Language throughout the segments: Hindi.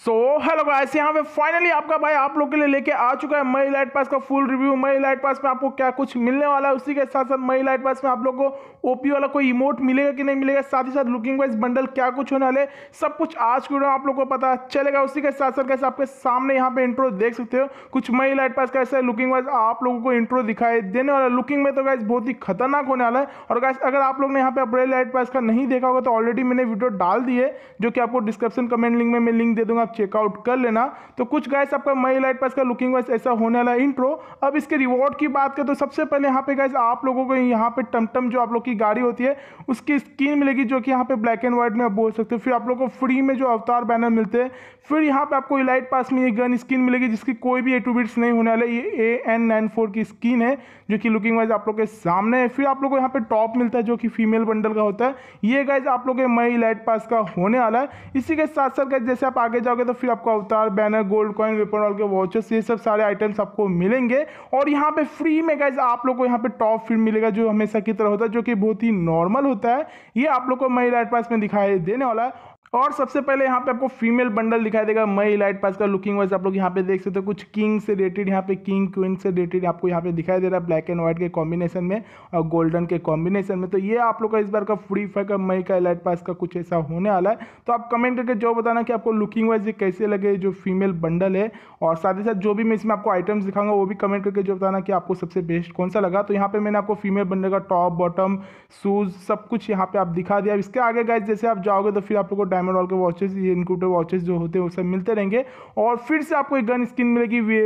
सो हेलो गाइस यहाँ पे फाइनली आपका भाई आप लोग के लिए लेके आ चुका है मई लाइट पास का full review May light pass में आपको क्या कुछ मिलने वाला है उसी के साथ साथ मई लाइट पास में आप लोग को ओपी वाला कोई इमोट मिलेगा कि नहीं मिलेगा साथ ही साथ लुकिंग वाइज बंडल क्या कुछ होने वाले सब कुछ आज की आप लोग को पता चलेगा उसी के साथ साथ कैसे आपके सामने यहाँ पे इंट्रो देख सकते हो कुछ मई लाइट पास कैसे लुकिंग वाइज आप लोगों को इंट्रो दिखाई देने वाला लुकिंग में तो गैस बहुत ही खतरनाक होने वाला है और गैस अगर आप लोग ने यहाँ पे अप्रेल लाइट पास का नहीं देखा होगा तो ऑलरेडी मैंने वीडियो डाल दी है जो कि आपको डिस्क्रिप्शन कमेंट लिंक में मैं लिंक दे दूंगा आप चेकआउट कर लेना तो कुछ गाइस आपका मई लाइट पास का लुकिंग वाइज ऐसा होने वाला इंट्रो अब इसके रिवॉर्ड की बात करें तो सबसे पहले यहाँ पे गाइस आप लोगों को यहाँ पे टमटम जो आप लोग की गाड़ी होती है उसकी स्क्रीन मिलेगी जो कि यहाँ पे ब्लैक एंड व्हाइट में आप बोल सकते हो फिर आप लोग को फ्री में जो अवतार बैनर मिलते हैं फिर यहाँ पे आपको इलाइट पास में ये गन स्क्रीन मिलेगी जिसकी कोई भी एटूबिट्स नहीं होने वाली ये ए एन नाइन फोर की स्क्रीन है जो कि लुकिंग वाइज आप लोग के सामने है फिर आप लोग को यहाँ पे टॉप मिलता है जो कि फीमेल बंडल का होता है ये गाइज आप लोग के मई इलाइट पास का होने वाला है इसी के साथ साथ गाइज जैसे आप आगे जाओ जाओगे तो फिर आपको अवतार बैनर गोल्ड कॉइन वेपर वॉल के वॉचेस ये सब सारे आइटम्स आपको मिलेंगे और यहाँ पे फ्री में गाइज आप लोग को यहाँ पे टॉप फील्ड मिलेगा जो हमेशा की तरह होता है जो कि बहुत ही नॉर्मल होता है ये आप लोग को मेरे पास में दिखाई देने वाला है और सबसे पहले यहाँ पे आपको फीमेल बंडल दिखाई देगा मई लाइट पास का लुकिंग वाइज आप लोग यहाँ पे देख सकते हो कुछ किंग से रिलेटेड यहाँ पे किंग क्वीन से रिलेटेड आपको यहाँ पे दिखाई दे रहा है ब्लैक एंड व्हाइट के कॉम्बिनेशन में और गोल्डन के कॉम्बिनेशन में तो ये आप लोग का इस बार का फ्री फायर का मई का लाइट पास का कुछ ऐसा होने वाला है तो आप कमेंट करके जो बताना कि आपको लुकिंग वाइज ये कैसे लगे जो फीमेल बंडल है और साथ ही साथ जो भी मैं इसमें आपको आइटम्स दिखाऊंगा वो भी कमेंट करके जो बताना कि आपको सबसे बेस्ट कौन सा लगा तो यहाँ पे मैंने आपको फीमेल बंडल का टॉप बॉटम शूज सब कुछ यहाँ पे आप दिखा दिया इसके आगे गाइज जैसे आप जाओगे तो फिर आप लोग को डायमंड ऑल के वॉचेस ये इनक्यूटर वॉचेस जो होते हैं वो सब मिलते रहेंगे और फिर से आपको एक गन स्किन मिलेगी वी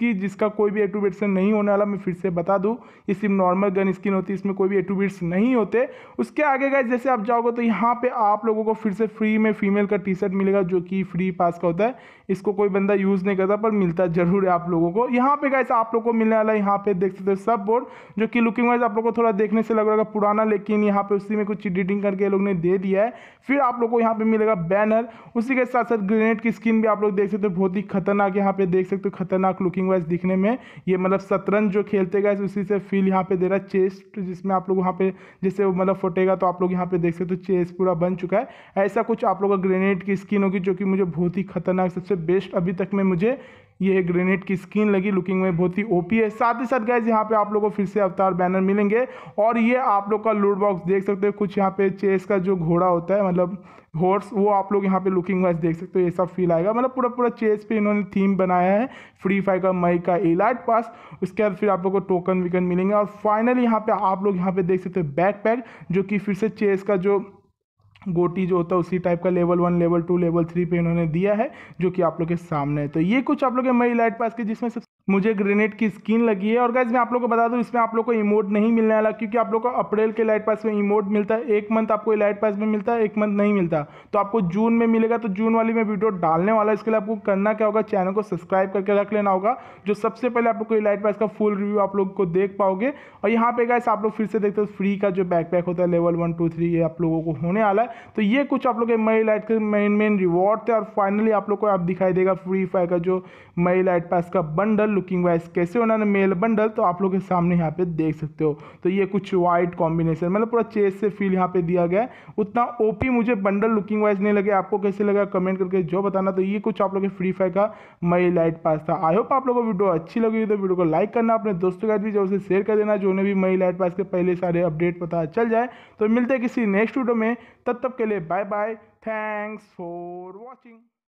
की जिसका कोई भी एट्रीब्यूशन नहीं होने वाला मैं फिर से बता दूँ ये सिर्फ नॉर्मल गन स्किन होती है इसमें कोई भी एट्रीब्यूट्स नहीं होते उसके आगे गए जैसे आप जाओगे तो यहाँ पर आप लोगों को फिर से फ्री में फीमेल का टी शर्ट मिलेगा जो कि फ्री पास का होता है इसको कोई बंदा यूज़ नहीं करता पर मिलता जरूर है आप लोगों को यहाँ पे गाइस आप लोग को मिलने वाला है यहाँ पे देख सकते हो सब बोर्ड जो कि लुकिंग वाइज आप लोग को थोड़ा देखने से लग रहा है पुराना लेकिन यहाँ पे उसी में कुछ एडिटिंग करके लोग ने दे दिया है फिर आप लोग को यहाँ पे मिल मिलेगा बैनर उसी के साथ साथ ग्रेनेड की स्किन भी आप लोग देख सकते हो बहुत ही खतरनाक यहाँ पे देख सकते हो खतरनाक लुकिंग वाइज दिखने में ये मतलब शतरंज जो खेलते गए उसी से फील यहाँ पे दे रहा है चेस्ट जिसमें आप लोग वहाँ पे जैसे मतलब फटेगा तो आप लोग यहाँ पे देख सकते हो चेस्ट पूरा बन चुका है ऐसा कुछ आप लोग का ग्रेनेड की स्किन होगी जो कि मुझे बहुत ही खतरनाक सबसे बेस्ट अभी तक में मुझे ये ग्रेनेड की स्किन लगी लुकिंग में बहुत ही ओपी है साथ ही साथ गैस यहाँ पे आप लोगों को फिर से अवतार बैनर मिलेंगे और ये आप लोग का लूट बॉक्स देख सकते हो कुछ यहाँ पे चेस का जो घोड़ा होता है मतलब हॉर्स वो आप लोग यहाँ पे लुकिंग वाइज देख सकते हो ये सब फील आएगा मतलब पूरा पूरा चेस पे इन्होंने थीम बनाया है फ्री फायर का मई का एलाइट पास उसके बाद फिर आप लोग को टोकन विकन मिलेंगे और फाइनली यहाँ पे आप लोग यहाँ पे देख सकते हो बैक पैक जो कि फिर से चेस का जो गोटी जो होता है उसी टाइप का level one level two level three पे इन्होंने दिया है जो कि आप लोग के सामने है तो ये कुछ आप लोग के मई लाइट पास के जिसमें सबसे मुझे ग्रेनेड की स्किन लगी है और गाइज मैं आप लोग को बता दूं इसमें आप लोग को इमोट नहीं मिलने वाला क्योंकि आप लोग को अप्रैल के लाइट पास में इमोट मिलता है एक मंथ आपको लाइट पास में मिलता है एक मंथ नहीं मिलता तो आपको जून में मिलेगा तो जून वाली में वीडियो डालने वाला इसके लिए आपको करना क्या होगा चैनल को सब्सक्राइब करके रख लेना होगा जो सबसे पहले आप लोग को लाइट पास का फुल रिव्यू आप लोग को देख पाओगे और यहाँ पे गाइस आप लोग फिर से देखते हो फ्री का जो बैकपैक होता है लेवल वन टू थ्री ये आप लोगों को होने वाला है तो ये कुछ आप लोग मई लाइट के मेन मेन रिवॉर्ड थे और फाइनली आप लोग को आप दिखाई देगा फ्री फायर का जो मई लाइट पास का बंडल बंडल लुकिंग वाइज कैसे उन्होंने मेल बंडल तो आप लोग के सामने यहाँ पे देख सकते हो तो ये कुछ वाइट कॉम्बिनेशन मतलब पूरा चेस से फील यहाँ पे दिया गया है उतना ओपी मुझे बंडल लुकिंग वाइज नहीं लगे आपको कैसे लगा कमेंट करके जो बताना तो ये कुछ आप लोग के फ्री फायर का मई लाइट पास था आई होप आप लोगों को वीडियो अच्छी लगी तो वीडियो को लाइक करना अपने दोस्तों के साथ भी जरूर उसे शेयर कर देना जो उन्हें भी मई लाइट पास के पहले सारे अपडेट पता चल जाए तो मिलते किसी नेक्स्ट वीडियो में तब तक के लिए bye bye thanks for watching